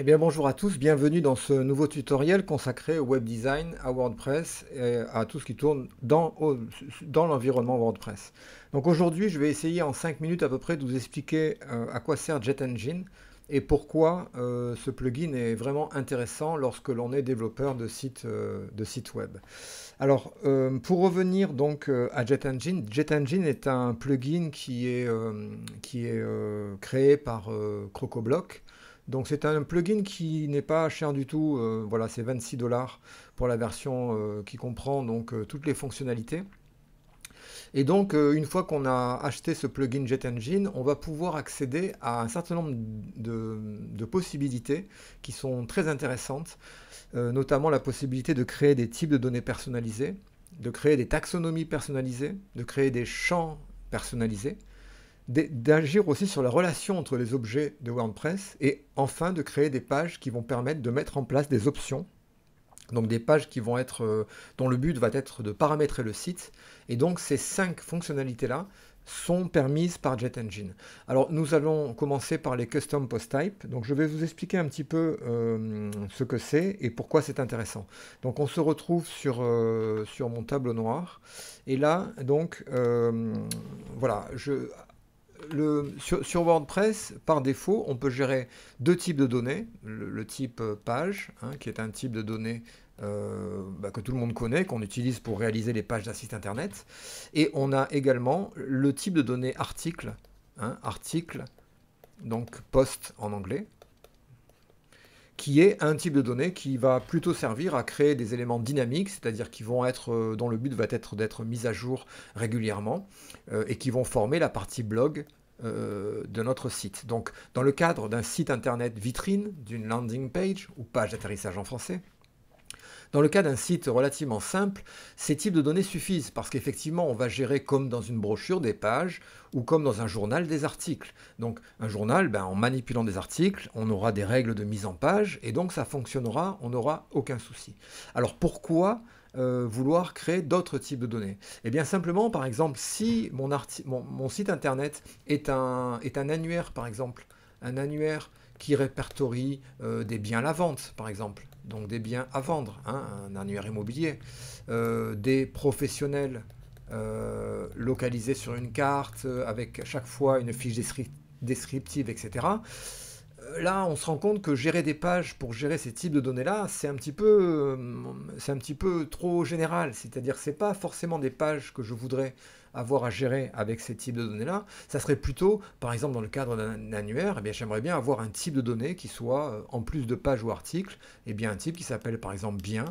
Eh bonjour à tous, bienvenue dans ce nouveau tutoriel consacré au web design, à WordPress et à tout ce qui tourne dans, l'environnement WordPress. Donc aujourd'hui je vais essayer en 5 minutes à peu près de vous expliquer euh, à quoi sert JetEngine et pourquoi euh, ce plugin est vraiment intéressant lorsque l'on est développeur de sites euh, de site web. Alors, pour revenir donc à JetEngine, JetEngine est un plugin qui est créé par CrocoBlock donc c'est un plugin qui n'est pas cher du tout, euh, voilà c'est 26 dollars pour la version euh, qui comprend donc euh, toutes les fonctionnalités. Et donc une fois qu'on a acheté ce plugin JetEngine, Engine, on va pouvoir accéder à un certain nombre de, de possibilités qui sont très intéressantes, notamment la possibilité de créer des types de données personnalisées, de créer des taxonomies personnalisées, de créer des champs personnalisés, d'agir aussi sur la relation entre les objets de WordPress et enfin de créer des pages qui vont permettre de mettre en place des options. Donc des pages qui vont être, euh, dont le but va être de paramétrer le site. Et donc ces cinq fonctionnalités-là sont permises par JetEngine. Alors nous allons commencer par les custom post Type. Donc je vais vous expliquer un petit peu euh, ce que c'est et pourquoi c'est intéressant. Donc on se retrouve sur, euh, sur mon tableau noir. Et là, donc voilà, je sur, WordPress, par défaut, on peut gérer deux types de données. Le, type euh, page, hein, qui est un type de données euh, bah, que tout le monde connaît, qu'on utilise pour réaliser les pages d'un site internet. Et on a également le type de données article, hein, article, donc post en anglais, qui est un type de données qui va plutôt servir à créer des éléments dynamiques, c'est-à-dire qui vont être, euh, dont le but va être d'être mis à jour régulièrement euh, et qui vont former la partie blog euh, de notre site. Donc, dans le cadre d'un site internet vitrine, d'une landing page ou page d'atterrissage en français, dans le cas d'un site relativement simple, ces types de données suffisent parce qu'effectivement on va gérer comme dans une brochure des pages ou comme dans un journal des articles. Donc un journal, ben, en manipulant des articles, on aura des règles de mise en page et donc ça fonctionnera, on n'aura aucun souci. Alors pourquoi euh, vouloir créer d'autres types de données Eh bien simplement, par exemple, si mon, site internet est un, annuaire, par exemple, un annuaire qui répertorie euh, des biens à la vente, par exemple donc des biens à vendre, hein, un annuaire immobilier, euh, des professionnels euh, localisés sur une carte, euh, avec à chaque fois une fiche descriptive, etc là, on se rend compte que gérer des pages pour gérer ces types de données-là, c'est un petit peu, euh, c'est un petit peu trop général. C'est-à-dire, c'est pas forcément des pages que je voudrais avoir à gérer avec ces types de données-là. Ça serait plutôt, par exemple, dans le cadre d'un annuaire, eh bien, j'aimerais bien avoir un type de données qui soit, euh, en plus de pages ou articles, et eh bien, un type qui s'appelle, par exemple, bien,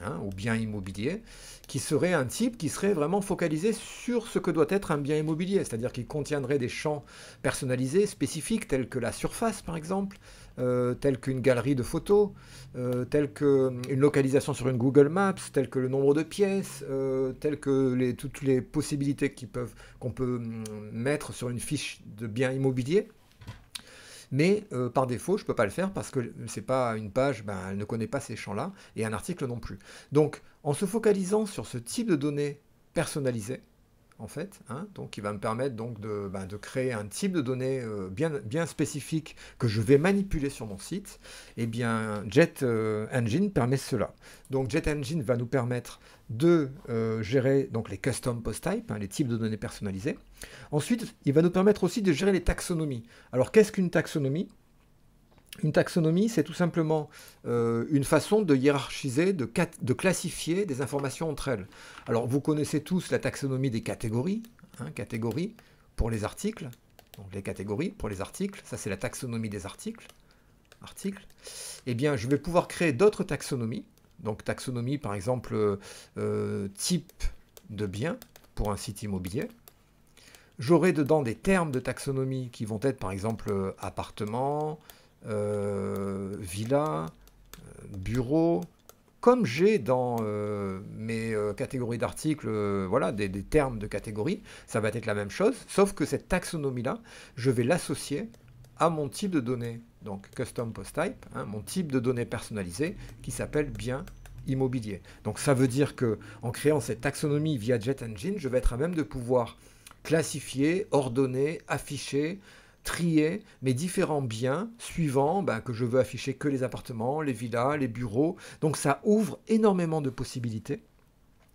ou hein, « bien immobilier, qui serait un type qui serait vraiment focalisé sur ce que doit être un bien immobilier, c'est-à-dire qu'il contiendrait des champs personnalisés, spécifiques, tels que la surface par exemple, euh, tels qu'une galerie de photos, euh, tels qu'une euh, localisation sur une Google Maps, tels que le nombre de pièces, telles tels que toutes les possibilités qu'on peut hum, mettre sur une fiche de bien immobilier mais euh, par défaut, je ne peux pas le faire parce que c'est pas une page, ben, elle ne connaît pas ces champs-là, et un article non plus. Donc, en se focalisant sur ce type de données personnalisées, en fait, hein. donc qui va me permettre donc bah, de, créer un type de données euh, bien, spécifique que je vais manipuler sur mon site, et eh bien Jet euh, Engine permet cela. Donc Jet Engine va nous permettre de euh, gérer donc les custom post types, hein, les types de données personnalisées. Ensuite, il va nous permettre aussi de gérer les taxonomies. Alors qu'est-ce qu'une taxonomie une taxonomie, c'est tout simplement euh, une façon de hiérarchiser, de, classifier des informations entre elles. Alors, vous connaissez tous la taxonomie des catégories, hein, catégories pour les articles, donc les catégories pour les articles, ça c'est la taxonomie des articles, articles. Eh bien, je vais pouvoir créer d'autres taxonomies, donc taxonomie par exemple euh, type de bien pour un site immobilier. J'aurai dedans des termes de taxonomie qui vont être par exemple appartement, euh, villa, euh, bureau, comme j'ai dans euh, mes catégories d'articles, voilà, des, termes de catégories, ça va être la même chose, sauf que cette taxonomie-là, je vais l'associer à mon type de données, donc custom post type, hein, mon type de données personnalisées qui s'appelle bien immobilier. Donc ça veut dire que en créant cette taxonomie via Jet Engine, je vais être à même de pouvoir classifier, ordonner, afficher, trier mes différents biens suivant bah, que je veux afficher que les appartements, les villas, les bureaux. Donc ça ouvre énormément de possibilités.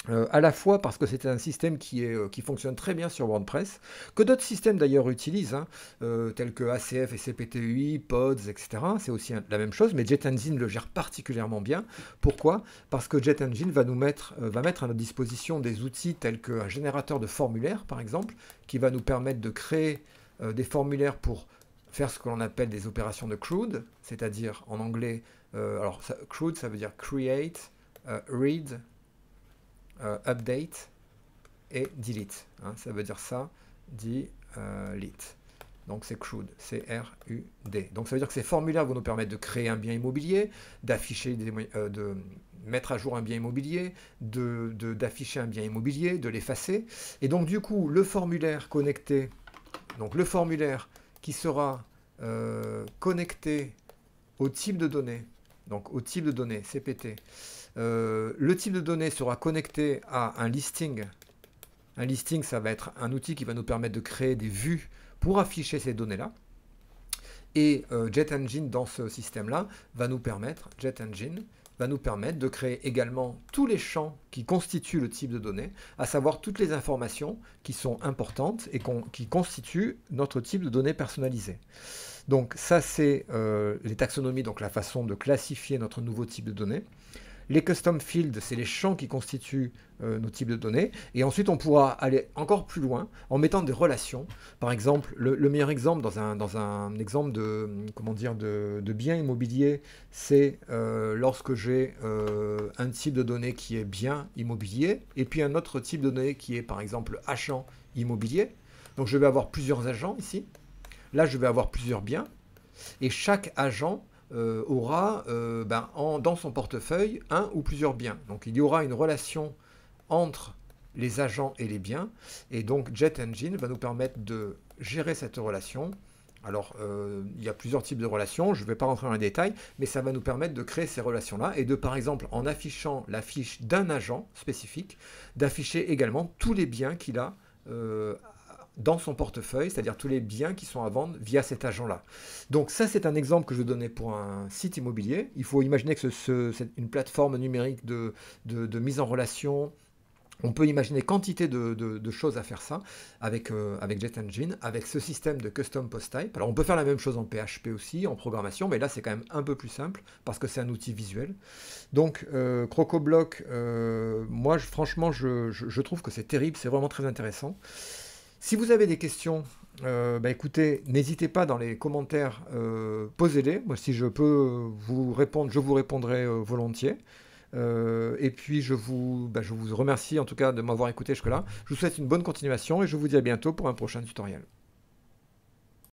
Euh, à la fois parce que c'est un système qui, est, euh, qui, fonctionne très bien sur WordPress, que d'autres systèmes d'ailleurs utilisent, hein, euh, tels que ACF et CPTUI, Pods, etc. C'est aussi la même chose, mais JetEngine le gère particulièrement bien. Pourquoi Parce que JetEngine va nous mettre, va mettre à notre disposition des outils tels qu'un générateur de formulaires, par exemple, qui va nous permettre de créer euh, des formulaires pour faire ce que l'on appelle des opérations de CRUD, c'est-à-dire en anglais, euh, alors ça, CRUD ça veut dire create, euh, read, update et delete. Hein. ça veut dire ça, delete. Donc c'est CRUD, C-R-U-D. Donc ça veut dire que ces formulaires vont nous permettre de créer un bien immobilier, d'afficher, de mettre à jour un bien immobilier, d'afficher de, un bien immobilier, de l'effacer. Et donc du coup, le formulaire connecté donc le formulaire qui sera euh, connecté au type de données, donc au type de données CPT. Euh, le type de données sera connecté à un listing. Un listing, ça va être un outil qui va nous permettre de créer des vues pour afficher ces données-là. Et euh, JetEngine, dans ce système-là, va nous permettre, JetEngine, va nous permettre de créer également tous les champs qui constituent le type de données, à savoir toutes les informations qui sont importantes et qui constituent notre type de données personnalisées. Donc ça, c'est euh, les taxonomies, donc la façon de classifier notre nouveau type de données. Les custom fields, c'est les champs qui constituent euh, nos types de données. Et ensuite, on pourra aller encore plus loin en mettant des relations. Par exemple, le, meilleur exemple dans un, dans un exemple de, comment dire, de, de bien immobilier, c'est euh, lorsque j'ai euh, un type de données qui est bien immobilier et puis un autre type de données qui est, par exemple, agent immobilier. Donc, je vais avoir plusieurs agents ici. Là, je vais avoir plusieurs biens. Et chaque agent euh, aura euh, ben, en, dans son portefeuille un ou plusieurs biens. Donc il y aura une relation entre les agents et les biens. Et donc Jet Engine va nous permettre de gérer cette relation. Alors, euh, il y a plusieurs types de relations, je ne vais pas rentrer dans les détails, mais ça va nous permettre de créer ces relations-là et de, par exemple, en affichant la fiche d'un agent spécifique, d'afficher également tous les biens qu'il a dans son portefeuille, c'est-à-dire tous les biens qui sont à vendre via cet agent-là. Donc ça, c'est un exemple que je donnais pour un site immobilier. Il faut imaginer que c'est une plateforme numérique de, mise en relation on peut imaginer quantité de, choses à faire ça avec, euh, avec Jet Engine, avec ce système de custom post type. Alors on peut faire la même chose en PHP aussi, en programmation, mais là c'est quand même un peu plus simple parce que c'est un outil visuel. Donc euh, CrocoBlock, euh, moi franchement je, trouve que c'est terrible, c'est vraiment très intéressant. Si vous avez des questions, euh, bah, écoutez, n'hésitez pas dans les commentaires, euh, posez-les. Moi, si je peux euh, vous répondre, je vous répondrai volontiers. et puis, je vous, bah, je vous remercie en tout cas de m'avoir écouté jusque-là. Je vous souhaite une bonne continuation et je vous dis à bientôt pour un prochain tutoriel.